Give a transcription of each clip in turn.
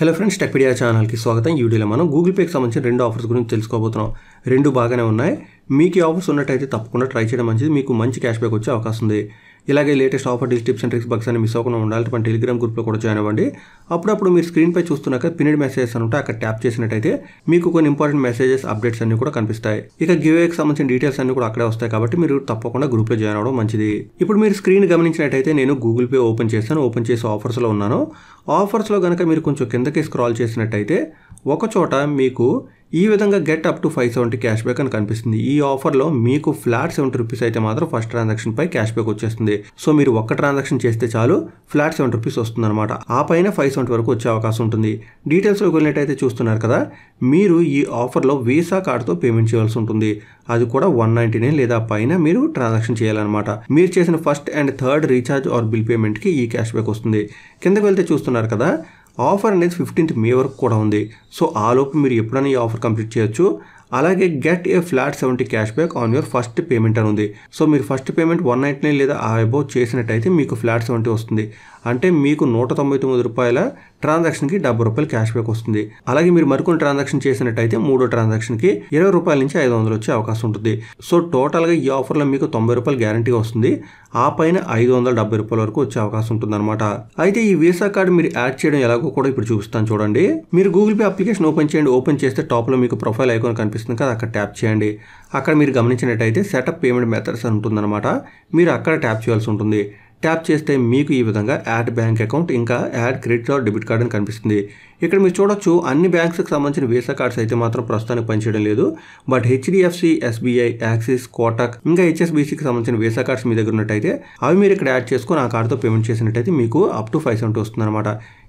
hello friends Techpedia ఛానల్కి స్వాగతం ఈ వీడియోలో మనం గూగుల్ పేకి సంబంధించిన రెండు ఆఫర్స్ గురించి తెలుసుకోబోతున్నాం రెండు బాగానే ఉన్నాయి మీకు ఈ ఆఫర్స్ ఉన్నట్టయితే తప్పకుండా ట్రై చేయడం మంచిది మీకు మంచి క్యాష్ బ్యాక్ వచ్చే అవకాశం ఉంది ఇలాగే latest offer description tricks box అని మిస్ అవ్వకుండా ఉండాలంటే మన టెలిగ్రామ్ గ్రూప్లో కూడా జాయిన్ అవ్వండి అప్పుడప్పుడు మీరు స్క్రీన్పై చూస్తున్నాక పిన్నెడ్ మెసేజెస్ అని ఉంటే అక్కడ ట్యాప్ చేసినట్టయితే మీకు కొన్ని ఇంపార్టెంట్ మెసేజెస్ అప్డేట్స్ అన్ని కూడా కనిపిస్తాయి ఇక గివేకి సంబంధించిన డీటెయిల్స్ అన్ని కూడా అక్కడే వస్తాయి కాబట్టి మీరు తప్పకుండా గ్రూప్లో జాయిన్ అవ్వడం మంచిది ఇప్పుడు మీరు స్క్రీన్ గమనించినట్టయితే నేను గూగుల్ పే ఓపెన్ చేశాను ఓపెన్ చేసి ఆఫర్స్లో ఉన్నాను ఆఫర్స్లో కనుక మీరు కొంచెం కిందకి స్క్రాల్ చేసినట్టయితే ఒక చోట మీకు ఈ విధంగా get up to five seventy cash back అని కనిపిస్తుంది ఈ ఆఫర్లో మీకు ఫ్లాట్ సెవెంటీ రూపీస్ అయితే మాత్రం ఫస్ట్ ట్రాన్సాక్షన్ పై క్యాష్ బ్యాక్ వచ్చేస్తుంది సో మీరు ఒక్క ట్రాన్సాక్షన్ చేస్తే చాలు ఫ్లాట్ సెవెంటీ రూపీస్ వస్తుంది అనమాట ఆ పైన ఫైవ్ సెవెంటీ వరకు వచ్చే అవకాశం ఉంటుంది డీటెయిల్స్లోకి వెళ్ళినట్టయితే చూస్తున్నారు కదా మీరు ఈ ఆఫర్లో వీసా కార్డుతో పేమెంట్ చేయాల్సి ఉంటుంది అది కూడా వన్ నైంటీ నైన్ లేదా పైన మీరు ట్రాన్సాక్షన్ చేయాలన్నమాట మీరు చేసిన first and third recharge or bill పేమెంట్కి ఈ క్యాష్ బ్యాక్ వస్తుంది కిందకి వెళ్తే చూస్తున్నారు కదా ఆఫర్ అనేది ఫిఫ్టీన్త్ మే వరకు కూడా ఉంది సో ఆలోపు మీరు ఎప్పుడైనా ఈ ఆఫర్ కంప్లీట్ చేయొచ్చు అలాగే get a flat seventy cash back on your first payment అని ఉంది సో మీరు first payment one ninety nine లేదా ఆ అబౌవ్ చేసినట్టయితే మీకు ఫ్లాట్ సెవెంటీ వస్తుంది అంటే మీకు నూట తొంభై తొమ్మిది రూపాయల ట్రాన్సాక్షన్కి డెబ్బై రూపాయలు క్యాష్ బ్యాక్ వస్తుంది అలాగే మీరు మరికొన్ని ట్రాన్సాక్షన్ చేసినట్టయితే మూడో ట్రాన్సాక్షన్కి ఇరవై రూపాయల నుంచి ఐదు వందలు వచ్చే అవకాశం ఉంటుంది సో టోటల్గా ఈ ఆఫర్లో మీకు తొంభై రూపాయలు గ్యారంటీగా వస్తుంది ఆ పైన ఐదు వందల డెబ్బై రూపాయల వరకు వచ్చే అవకాశం ఉంటుందన్నమాట అయితే ఈ వీసా కార్డు మీరు యాడ్ చేయడం ఎలాగో కూడా ఇప్పుడు చూపిస్తాను చూడండి మీరు గూగుల్ పే అప్లికేషన్ ఓపెన్ చేయండి ఓపెన్ చేస్తే టాప్లో మీకు ప్రొఫైల్ ఐకాన్ కనిపిస్తుంది కనిపిస్తుంది కదా అక్కడ ట్యాప్ చేయండి అక్కడ మీరు గమనించినట్టయితే సెటప్ పేమెంట్ మెథడ్స్ అని ఉంటుందన్నమాట మీరు అక్కడ ట్యాప్ చేయాల్సి ఉంటుంది ట్యాప్ చేస్తే మీకు ఈ విధంగా యాడ్ బ్యాంక్ అకౌంట్ ఇంకా add credit card debit card అని కనిపిస్తుంది ఇక్కడ మీరు చూడొచ్చు అన్ని బ్యాంక్స్కి సంబంధించిన వీసా కార్డ్స్ అయితే మాత్రం ప్రస్తుతానికి పనిచేయడం లేదు but HDFC SBI Axis Kotak ఇంకా హెచ్ఎస్బీసీకి సంబంధించిన వీసా కార్డ్స్ మీ దగ్గర ఉన్నట్టయితే అవి మీరు ఇక్కడ యాడ్ చేసుకుని ఆ కార్డుతో పేమెంట్ చేసినట్టయితే మీకు అప్ టు ఫైవ్ సెవెంటీ వస్తుంది అనమాట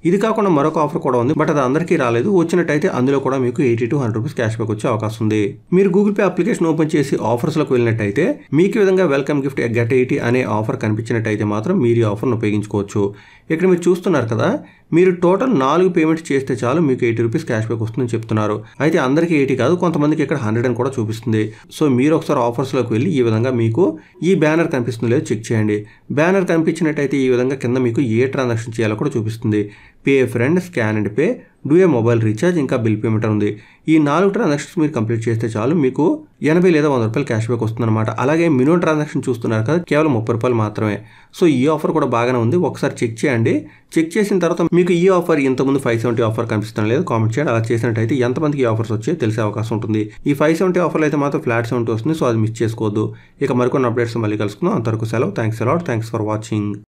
ఇది కాకుండా మరొక ఆఫర్ కూడా ఉంది బట్ అది అందరికీ రాలేదు వచ్చినట్టయితే అందులో కూడా మీకు eighty to hundred rupees cash back వచ్చే అవకాశం ఉంది మీరు గూగుల్ పే అప్లికేషన్ ఓపెన్ చేసి ఆఫర్స్లోకి వెళ్ళినట్టయితే మీకు విధంగా వెల్కమ్ గిఫ్ట్ గెట్ ఎయిటీ అనే ఆఫర్ కనిపించినట్టయితే మాత్రం మీరు ఈ ఆఫర్ను ఉపయోగించుకోవచ్చు ఇక్కడ మీరు చూస్తున్నారు కదా మీరు టోటల్ నాలుగు పేమెంట్స్ చేస్తే చాలు మీకు ఎయిటీ రూపీస్ క్యాష్ బ్యాక్ వస్తుందని చెప్తున్నారు అయితే అందరికీ ఎయిటీ కాదు కొంతమందికి ఇక్కడ హండ్రెడ్ అని కూడా చూపిస్తుంది సో మీరు ఒకసారి ఆఫర్స్లోకి వెళ్ళి ఈ విధంగా మీకు ఈ బ్యానర్ కనిపిస్తుంది లేదో చెక్ చేయండి బ్యానర్ కనిపించినట్టయితే ఈ విధంగా కింద మీకు ఏ ట్రాన్సాక్షన్ చేయాలో కూడా చూపిస్తుంది pay friend scan and pay do a mobile recharge ఇంకా బిల్ పేమెంట్ ఉంది ఈ నాలుగు ట్రాన్సాక్షన్స్ మీరు కంప్లీట్ చేస్తే చాలు మీకు ఎనభై లేదా వంద రూపాయలు క్యాష్ బ్యాక్ వస్తుందన్నమాట అలాగే మినిమం ట్రాన్సాక్షన్ చూస్తున్నారు కదా కేవలం ముప్పై రూపాయలు మాత్రమే సో ఈ ఆఫర్ కూడా బాగానే ఉంది ఒకసారి చెక్ చేయండి చెక్ చేసిన తర్వాత మీకు ఈ ఆఫర్ ఇంతకుముందు ఫైవ్ సెవెంటీ ఆఫర్ కనిపిస్తాను లేదు కామెంట్ చేయండి అలా చేసినట్టయితే ఎంతమందికి ఈ ఆఫర్స్ వచ్చే తెలిసే అవకాశం ఉంటుంది ఈ ఫైవ్ సెవెంటీ ఆఫర్లు అయితే మాత్రం ఫ్లాట్ సెవెంటీ వస్తుంది సో అది మిస్ చేసుకోవద్దు ఇక మరికొన్ని అప్డేట్స్ మళ్ళీ కలుసుకుందాం అంతవరకు సెలవు thanks a lot thanks for watching